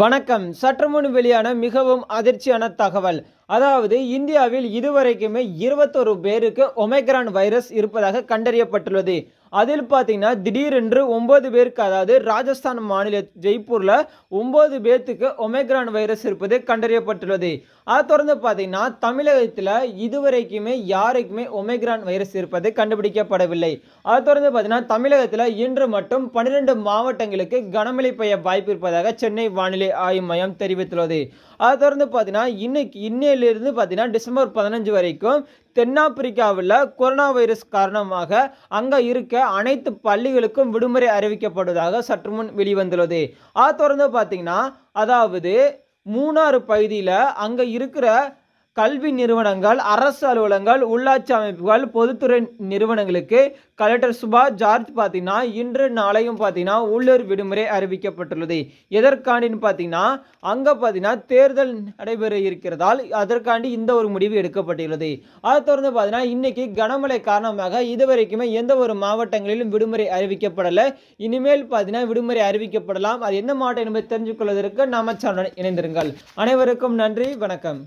வணக்கம் முன் வெளியான மிகவும் அதிர்ச்சியான தகவல் அதாவது இந்தியாவில் இதுவரைக்குமே இருபத்தொரு பேருக்கு ஒமைக்ரான் வைரஸ் இருப்பதாக கண்டறியப்பட்டுள்ளது அதில் பார்த்தீங்கன்னா திடீரென்று ஒம்பது பேருக்கு அதாவது ராஜஸ்தான் மாநில ஜெய்ப்பூரில் ஒன்பது பேர்த்துக்கு ஒமேக்ரான் வைரஸ் இருப்பது கண்டறியப்பட்டுள்ளது அதை தொடர்ந்து பார்த்தீங்கன்னா தமிழகத்தில் இதுவரைக்குமே யாருக்குமே ஒமேக்ரான் வைரஸ் இருப்பது கண்டுபிடிக்கப்படவில்லை அதை தொடர்ந்து பார்த்தீங்கன்னா தமிழகத்தில் இன்று மட்டும் பன்னிரெண்டு மாவட்டங்களுக்கு கனமழை பெய்ய வாய்ப்பு இருப்பதாக சென்னை வானிலை ஆய்வு மையம் தெரிவித்துள்ளது அதை தொடர்ந்து பார்த்தீங்கன்னா இன்னைக்கு இன்னையில இருந்து பார்த்தீங்கன்னா டிசம்பர் பதினஞ்சு வரைக்கும் தென்னாப்பிரிக்காவில் கொரோனா வைரஸ் காரணமாக அங்கே இருக்க அனைத்து பள்ளிகளுக்கும் விடுமுறை அறிவிக்கப்படுவதாக சற்று முன் வெளிவந்துள்ளது அதை தொடர்ந்து பார்த்தீங்கன்னா அதாவது மூணாறு பகுதியில் அங்கே இருக்கிற கல்வி நிறுவனங்கள் அரசு அலுவலங்கள் உள்ளாட்சி அமைப்புகள் பொதுத்துறை நிறுவனங்களுக்கு கலெக்டர் சுபா ஜார்ஜ் பார்த்தீங்கன்னா இன்று நாளையும் பார்த்தீங்கன்னா உள்ளூர் விடுமுறை அறிவிக்கப்பட்டுள்ளது எதற்காண்டின்னு பார்த்தீங்கன்னா அங்கே பார்த்தீங்கன்னா தேர்தல் நடைபெற இருக்கிறதால் அதற்காண்டி இந்த ஒரு முடிவு எடுக்கப்பட்டுள்ளது அதை தொடர்ந்து பார்த்தீங்கன்னா இன்றைக்கி கனமழை காரணமாக இதுவரைக்குமே எந்த ஒரு மாவட்டங்களிலும் விடுமுறை அறிவிக்கப்படலை இனிமேல் பார்த்தீங்கன்னா விடுமுறை அறிவிக்கப்படலாம் அது என்ன மாவட்டம் என்பதை தெரிஞ்சுக்கொள்வதற்கு நம்ம சேனல் இணைந்திருங்கள் அனைவருக்கும் நன்றி வணக்கம்